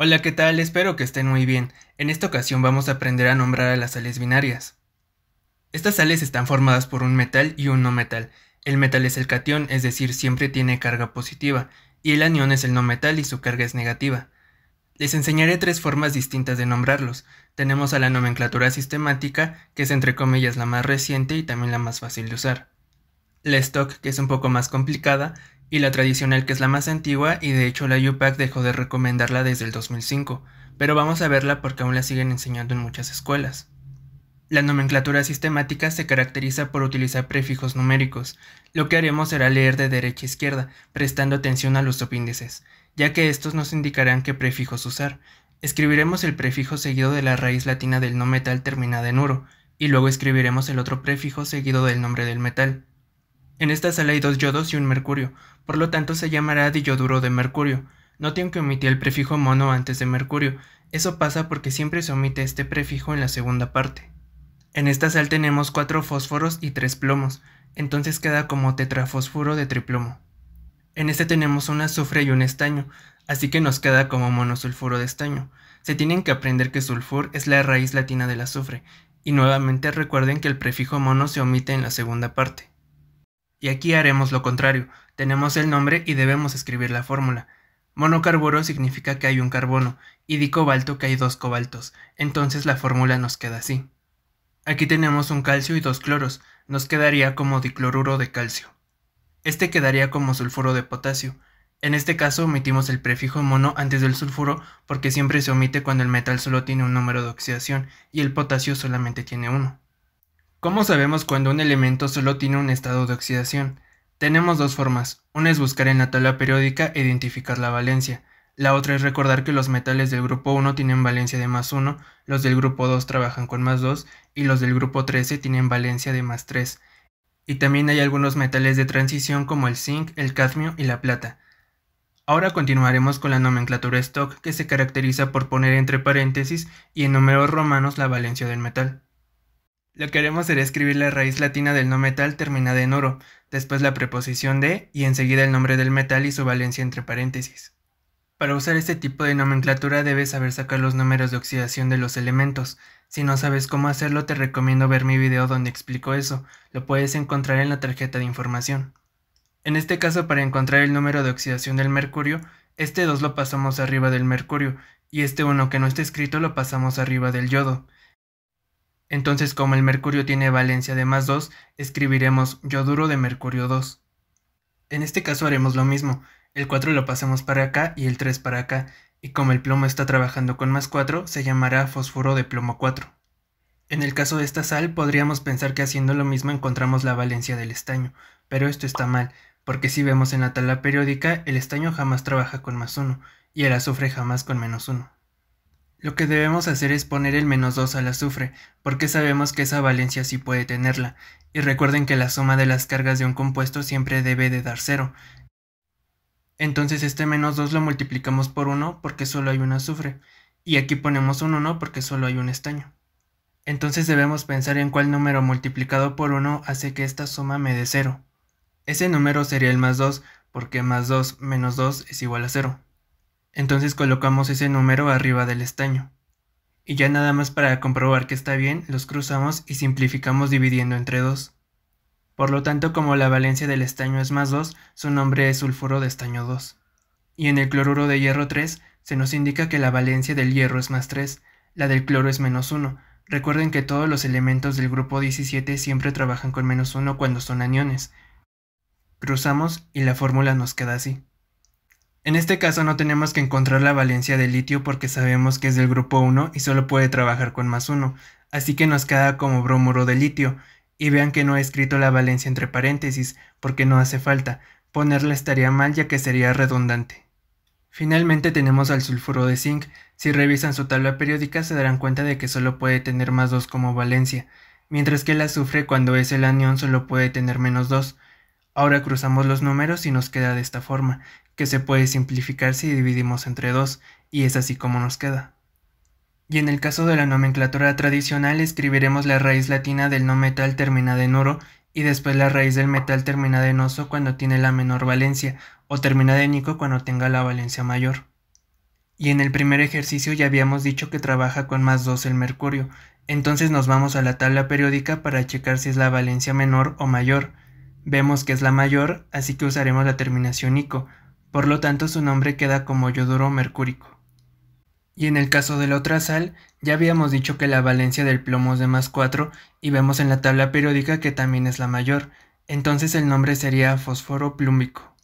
Hola, ¿qué tal? Espero que estén muy bien. En esta ocasión vamos a aprender a nombrar a las sales binarias. Estas sales están formadas por un metal y un no metal. El metal es el cation, es decir, siempre tiene carga positiva, y el anión es el no metal y su carga es negativa. Les enseñaré tres formas distintas de nombrarlos. Tenemos a la nomenclatura sistemática, que es entre comillas la más reciente y también la más fácil de usar. La stock, que es un poco más complicada, y la tradicional que es la más antigua y de hecho la UPAC dejó de recomendarla desde el 2005, pero vamos a verla porque aún la siguen enseñando en muchas escuelas. La nomenclatura sistemática se caracteriza por utilizar prefijos numéricos. Lo que haremos será leer de derecha a izquierda, prestando atención a los topíndices, ya que estos nos indicarán qué prefijos usar. Escribiremos el prefijo seguido de la raíz latina del no metal terminada en uro, y luego escribiremos el otro prefijo seguido del nombre del metal, en esta sal hay dos yodos y un mercurio, por lo tanto se llamará diyoduro de mercurio. No tienen que omitir el prefijo mono antes de mercurio, eso pasa porque siempre se omite este prefijo en la segunda parte. En esta sal tenemos cuatro fósforos y tres plomos, entonces queda como tetrafósforo de triplomo. En este tenemos un azufre y un estaño, así que nos queda como monosulfuro de estaño. Se tienen que aprender que sulfur es la raíz latina del azufre, y nuevamente recuerden que el prefijo mono se omite en la segunda parte. Y aquí haremos lo contrario, tenemos el nombre y debemos escribir la fórmula. Monocarburo significa que hay un carbono, y dicobalto que hay dos cobaltos, entonces la fórmula nos queda así. Aquí tenemos un calcio y dos cloros, nos quedaría como dicloruro de calcio. Este quedaría como sulfuro de potasio. En este caso omitimos el prefijo mono antes del sulfuro porque siempre se omite cuando el metal solo tiene un número de oxidación y el potasio solamente tiene uno. ¿Cómo sabemos cuando un elemento solo tiene un estado de oxidación? Tenemos dos formas. Una es buscar en la tabla periódica e identificar la valencia. La otra es recordar que los metales del grupo 1 tienen valencia de más 1, los del grupo 2 trabajan con más 2 y los del grupo 13 tienen valencia de más 3. Y también hay algunos metales de transición como el zinc, el cadmio y la plata. Ahora continuaremos con la nomenclatura stock que se caracteriza por poner entre paréntesis y en números romanos la valencia del metal. Lo que haremos será escribir la raíz latina del no metal terminada en oro, después la preposición de y enseguida el nombre del metal y su valencia entre paréntesis. Para usar este tipo de nomenclatura debes saber sacar los números de oxidación de los elementos. Si no sabes cómo hacerlo te recomiendo ver mi video donde explico eso, lo puedes encontrar en la tarjeta de información. En este caso para encontrar el número de oxidación del mercurio, este 2 lo pasamos arriba del mercurio y este 1 que no está escrito lo pasamos arriba del yodo. Entonces, como el mercurio tiene valencia de más 2, escribiremos yoduro de mercurio 2. En este caso haremos lo mismo, el 4 lo pasamos para acá y el 3 para acá, y como el plomo está trabajando con más 4, se llamará fósforo de plomo 4. En el caso de esta sal, podríamos pensar que haciendo lo mismo encontramos la valencia del estaño, pero esto está mal, porque si vemos en la tabla periódica, el estaño jamás trabaja con más 1, y el azufre jamás con menos 1. Lo que debemos hacer es poner el menos 2 al azufre, porque sabemos que esa valencia sí puede tenerla, y recuerden que la suma de las cargas de un compuesto siempre debe de dar 0. Entonces este menos 2 lo multiplicamos por 1 porque solo hay un azufre, y aquí ponemos un 1 porque solo hay un estaño. Entonces debemos pensar en cuál número multiplicado por 1 hace que esta suma me dé 0. Ese número sería el más 2, porque más 2 menos 2 es igual a 0. Entonces colocamos ese número arriba del estaño. Y ya nada más para comprobar que está bien, los cruzamos y simplificamos dividiendo entre 2. Por lo tanto, como la valencia del estaño es más 2, su nombre es sulfuro de estaño 2. Y en el cloruro de hierro 3, se nos indica que la valencia del hierro es más 3, la del cloro es menos 1. Recuerden que todos los elementos del grupo 17 siempre trabajan con menos 1 cuando son aniones. Cruzamos y la fórmula nos queda así. En este caso no tenemos que encontrar la valencia de litio porque sabemos que es del grupo 1 y solo puede trabajar con más 1, así que nos queda como bromuro de litio, y vean que no he escrito la valencia entre paréntesis porque no hace falta, ponerla estaría mal ya que sería redundante. Finalmente tenemos al sulfuro de zinc, si revisan su tabla periódica se darán cuenta de que solo puede tener más 2 como valencia, mientras que el azufre cuando es el anión solo puede tener menos 2, Ahora cruzamos los números y nos queda de esta forma, que se puede simplificar si dividimos entre 2, y es así como nos queda. Y en el caso de la nomenclatura tradicional escribiremos la raíz latina del no metal terminada en oro y después la raíz del metal terminada en oso cuando tiene la menor valencia o terminada en ico cuando tenga la valencia mayor. Y en el primer ejercicio ya habíamos dicho que trabaja con más 2 el mercurio, entonces nos vamos a la tabla periódica para checar si es la valencia menor o mayor, Vemos que es la mayor, así que usaremos la terminación ico, por lo tanto su nombre queda como yoduro mercúrico. Y en el caso de la otra sal, ya habíamos dicho que la valencia del plomo es de más 4 y vemos en la tabla periódica que también es la mayor, entonces el nombre sería fósforo plúmbico.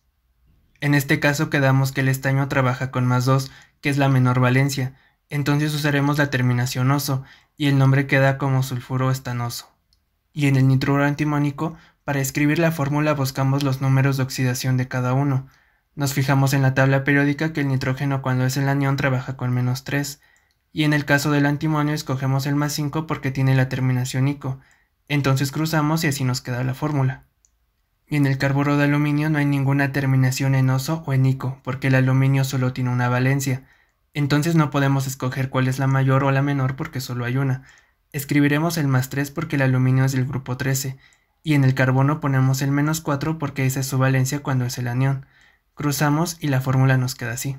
En este caso quedamos que el estaño trabaja con más 2, que es la menor valencia, entonces usaremos la terminación oso y el nombre queda como sulfuro estanoso. Y en el nitruro antimónico para escribir la fórmula buscamos los números de oxidación de cada uno. Nos fijamos en la tabla periódica que el nitrógeno cuando es el anión trabaja con menos 3, y en el caso del antimonio escogemos el más 5 porque tiene la terminación ico, entonces cruzamos y así nos queda la fórmula. Y en el carburo de aluminio no hay ninguna terminación en oso o en ico, porque el aluminio solo tiene una valencia, entonces no podemos escoger cuál es la mayor o la menor porque solo hay una. Escribiremos el más 3 porque el aluminio es del grupo 13, y en el carbono ponemos el menos 4 porque esa es su valencia cuando es el anión. Cruzamos y la fórmula nos queda así.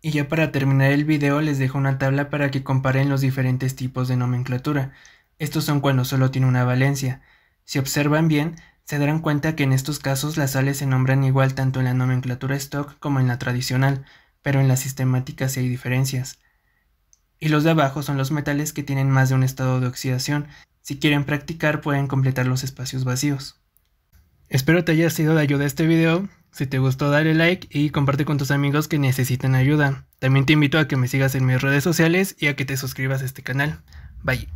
Y ya para terminar el video les dejo una tabla para que comparen los diferentes tipos de nomenclatura. Estos son cuando solo tiene una valencia. Si observan bien, se darán cuenta que en estos casos las sales se nombran igual tanto en la nomenclatura stock como en la tradicional, pero en la sistemática sí hay diferencias. Y los de abajo son los metales que tienen más de un estado de oxidación, si quieren practicar pueden completar los espacios vacíos. Espero te haya sido de ayuda este video. Si te gustó dale like y comparte con tus amigos que necesitan ayuda. También te invito a que me sigas en mis redes sociales y a que te suscribas a este canal. Bye.